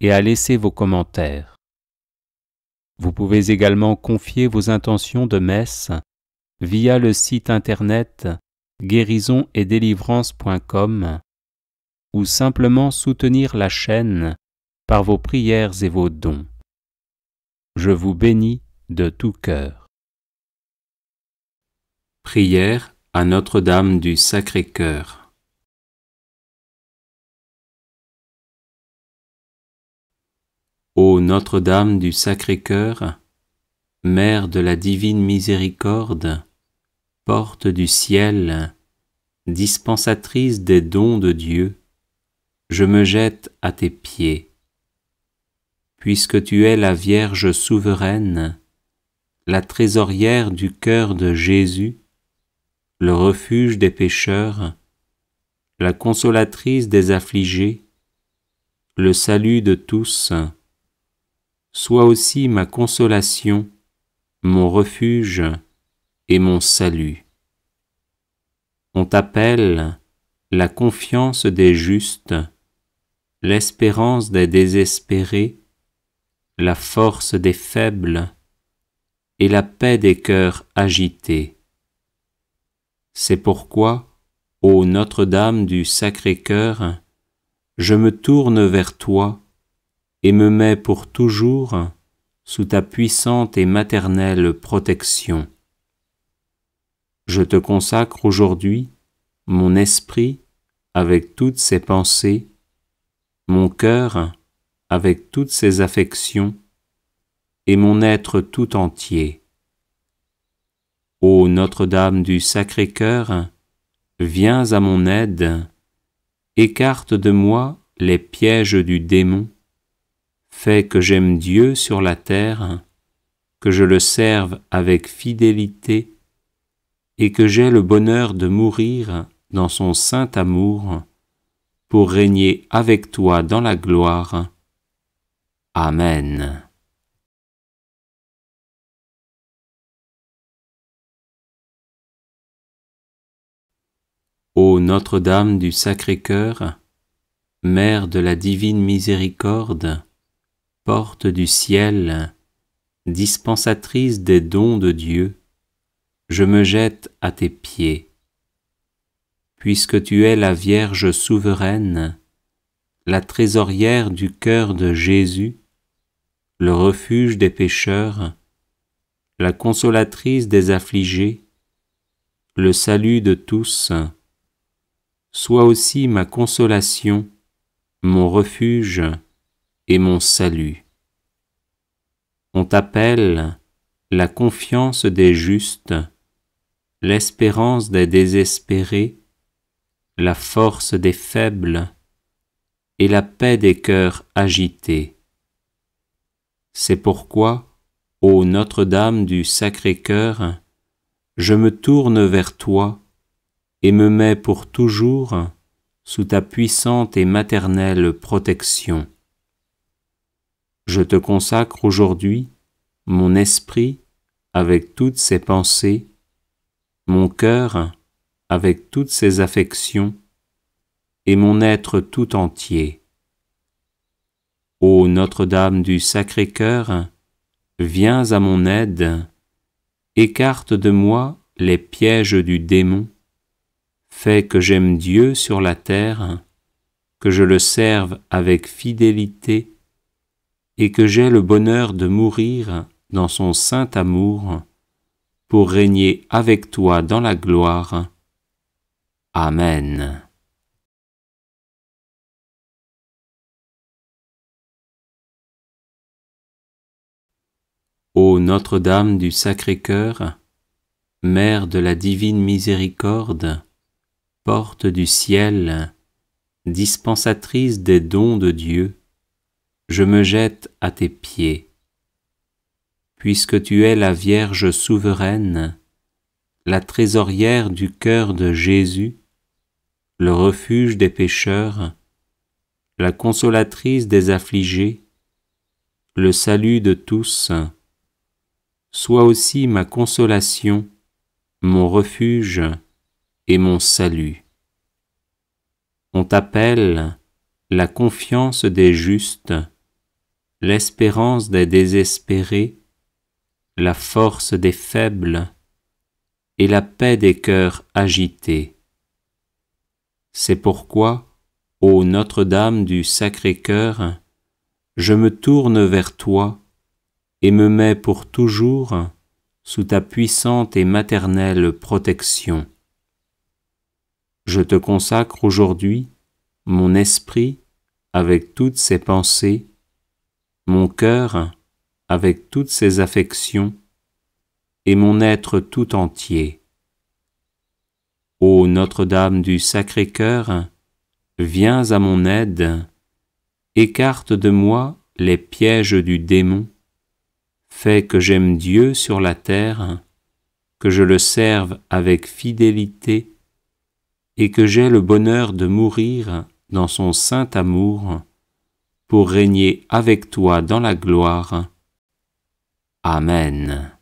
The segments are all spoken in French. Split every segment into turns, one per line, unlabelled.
et à laisser vos commentaires. Vous pouvez également confier vos intentions de messe via le site internet guérison et ou simplement soutenir la chaîne par vos prières et vos dons. Je vous bénis de tout cœur.
Prière à Notre-Dame du Sacré-Cœur. Notre-Dame du Sacré-Cœur, Mère de la Divine
Miséricorde, porte du ciel, dispensatrice des dons de Dieu, je me jette à tes pieds. Puisque tu es la Vierge souveraine, la trésorière du cœur de Jésus, le refuge des pécheurs, la consolatrice des affligés, le salut de tous, sois aussi ma consolation, mon refuge et mon salut. On t'appelle la confiance des justes, l'espérance des désespérés, la force des faibles et la paix des cœurs agités. C'est pourquoi, ô Notre-Dame du Sacré-Cœur, je me tourne vers toi, et me mets pour toujours sous ta puissante et maternelle protection. Je te consacre aujourd'hui mon esprit avec toutes ses pensées, mon cœur avec toutes ses affections, et mon être tout entier. Ô Notre-Dame du Sacré-Cœur, viens à mon aide, écarte de moi les pièges du démon, Fais que j'aime Dieu sur la terre, que je le serve avec fidélité, et que j'ai le bonheur de mourir dans son saint
amour, pour régner avec toi dans la gloire. Amen. Ô Notre-Dame
du Sacré-Cœur, Mère de la divine miséricorde, porte du ciel, dispensatrice des dons de Dieu, je me jette à tes pieds. Puisque tu es la Vierge souveraine, la trésorière du cœur de Jésus, le refuge des pécheurs, la consolatrice des affligés, le salut de tous, sois aussi ma consolation, mon refuge, et mon salut. On t'appelle la confiance des justes, l'espérance des désespérés, la force des faibles et la paix des cœurs agités. C'est pourquoi, ô Notre-Dame du Sacré-Cœur, je me tourne vers toi et me mets pour toujours sous ta puissante et maternelle protection. Je te consacre aujourd'hui mon esprit avec toutes ses pensées, mon cœur avec toutes ses affections et mon être tout entier. Ô Notre-Dame du Sacré-Cœur, viens à mon aide, écarte de moi les pièges du démon, fais que j'aime Dieu sur la terre, que je le serve avec fidélité et que j'ai le bonheur de mourir dans son saint amour,
pour régner avec toi dans la gloire. Amen. Ô Notre-Dame du Sacré-Cœur,
Mère de la divine miséricorde, porte du ciel, dispensatrice des dons de Dieu, je me jette à tes pieds. Puisque tu es la Vierge souveraine, la trésorière du cœur de Jésus, le refuge des pécheurs, la consolatrice des affligés, le salut de tous, sois aussi ma consolation, mon refuge et mon salut. On t'appelle la confiance des justes, l'espérance des désespérés, la force des faibles et la paix des cœurs agités. C'est pourquoi, ô Notre-Dame du Sacré-Cœur, je me tourne vers toi et me mets pour toujours sous ta puissante et maternelle protection. Je te consacre aujourd'hui mon esprit avec toutes ses pensées, mon cœur avec toutes ses affections et mon être tout entier. Ô Notre-Dame du Sacré-Cœur, viens à mon aide, écarte de moi les pièges du démon, fais que j'aime Dieu sur la terre, que je le serve avec fidélité, et que j'ai le bonheur de mourir dans son saint amour pour régner avec toi dans la gloire. Amen.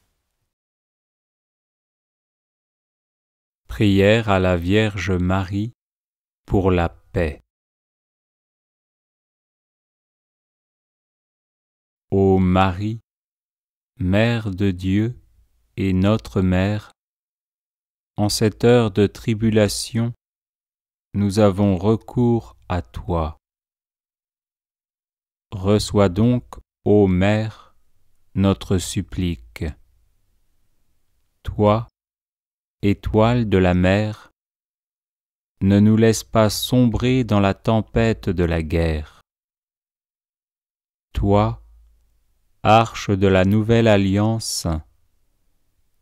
Prière à la Vierge Marie pour la paix. Ô Marie, Mère de Dieu et notre
Mère, en cette heure de tribulation, nous avons recours à toi. Reçois donc, ô Mère, notre supplique. Toi, étoile de la mer, ne nous laisse pas sombrer dans la tempête de la guerre. Toi, arche de la nouvelle alliance,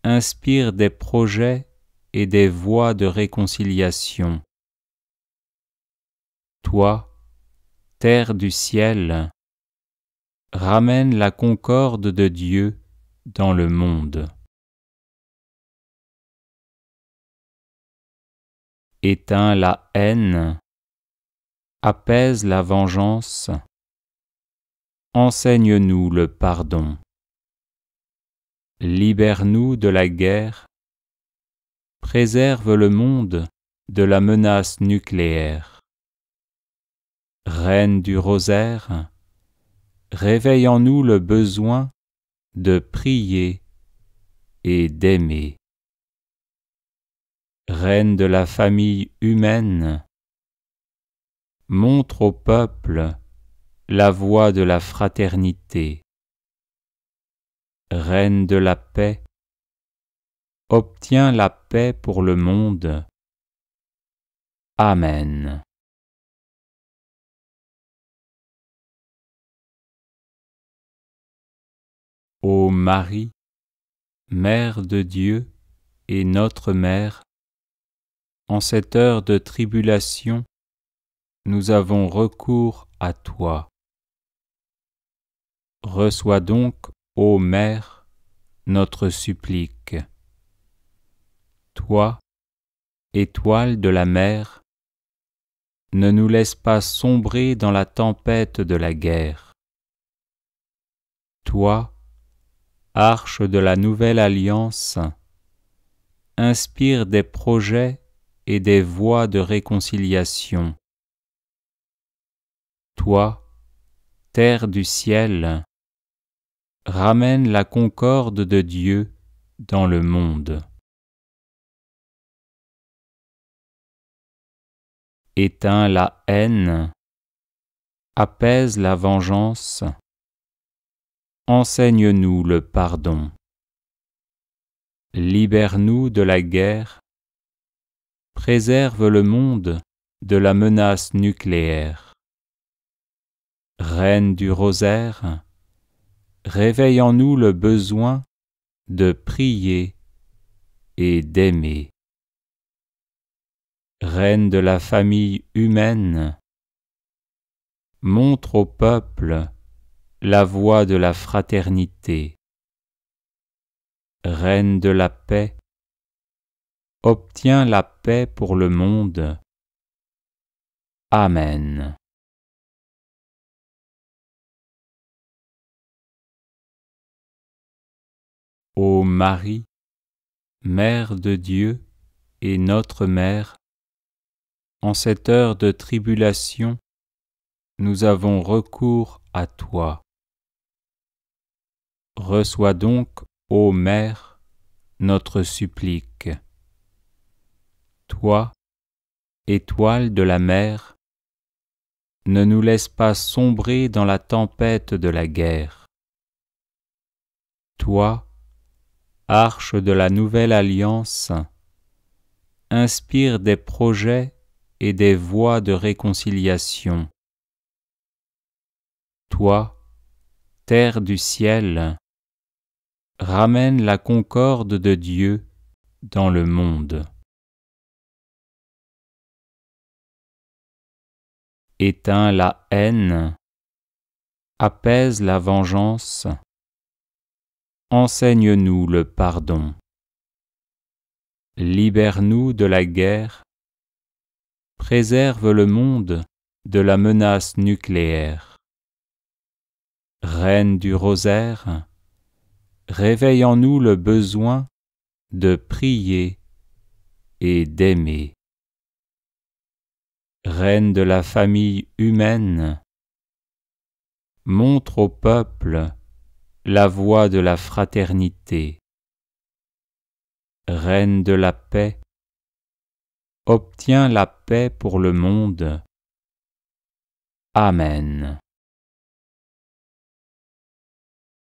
inspire des projets et des voies de réconciliation. Toi, terre du ciel,
ramène la concorde de Dieu dans le monde. Éteins la haine, apaise la vengeance,
enseigne-nous le pardon. Libère-nous de la guerre, préserve le monde de la menace nucléaire. Reine du rosaire, réveille en nous le besoin de prier et d'aimer. Reine de la famille humaine, montre au peuple la voie de la fraternité. Reine de la paix,
obtiens la paix pour le monde. Amen. Ô Marie, Mère de Dieu
et notre Mère, en cette heure de tribulation, nous avons recours à toi. Reçois donc, ô Mère, notre supplique. Toi, étoile de la mer, ne nous laisse pas sombrer dans la tempête de la guerre. Toi, Arche de la Nouvelle Alliance, inspire des projets et des voies de réconciliation. Toi, terre du ciel,
ramène la concorde de Dieu dans le monde. Éteins la haine, apaise la vengeance,
Enseigne-nous le pardon. Libère-nous de la guerre. Préserve le monde de la menace nucléaire. Reine du rosaire, réveille en nous le besoin de prier et d'aimer. Reine de la famille humaine, montre au peuple la voix de la fraternité. Reine de la paix,
obtiens la paix pour le monde. Amen. Ô Marie, Mère de Dieu et notre Mère, en cette
heure de tribulation, nous avons recours à toi. Reçois donc, ô Mère, notre supplique. Toi, étoile de la mer, ne nous laisse pas sombrer dans la tempête de la guerre. Toi, arche de la nouvelle alliance, inspire des projets et des voies de réconciliation. Toi, terre du ciel, ramène la concorde de Dieu
dans le monde. Éteins la haine, apaise
la vengeance, enseigne-nous le pardon. Libère-nous de la guerre, préserve le monde de la menace nucléaire. Reine du rosaire, réveille en nous le besoin de prier et d'aimer. Reine de la famille humaine, montre au peuple la voie de la fraternité. Reine de la paix, obtiens la paix pour le
monde. Amen.